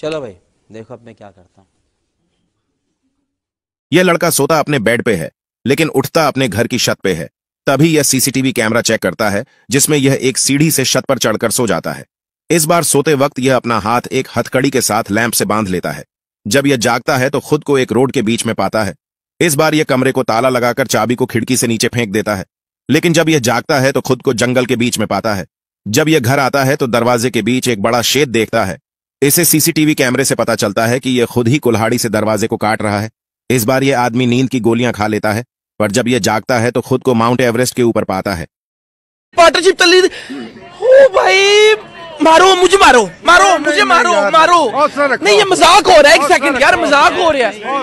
चलो भाई देखो अब मैं क्या करता हूँ यह लड़का सोता अपने बेड पे है लेकिन उठता अपने घर की छत पे है तभी यह सीसीटीवी कैमरा चेक करता है जिसमें यह एक सीढ़ी से छत पर चढ़कर सो जाता है इस बार सोते वक्त यह अपना हाथ एक हथकड़ी के साथ लैंप से बांध लेता है जब यह जागता है तो खुद को एक रोड के बीच में पाता है इस बार यह कमरे को ताला लगाकर चाबी को खिड़की से नीचे फेंक देता है लेकिन जब यह जागता है तो खुद को जंगल के बीच में पाता है जब यह घर आता है तो दरवाजे के बीच एक बड़ा शेद देखता है इसे सीसीटीवी कैमरे से पता चलता है कि यह खुद ही कुल्हाड़ी से दरवाजे को काट रहा है इस बार यह आदमी नींद की गोलियां खा लेता है पर जब यह जागता है तो खुद को माउंट एवरेस्ट के ऊपर पाता है पार्टनरशिप तली ओ भाई मारो मुझे मारो मारो मुझे मारो मारो नहीं ये मजाक हो रहा है एक सेकंड यार मजाक हो रहा है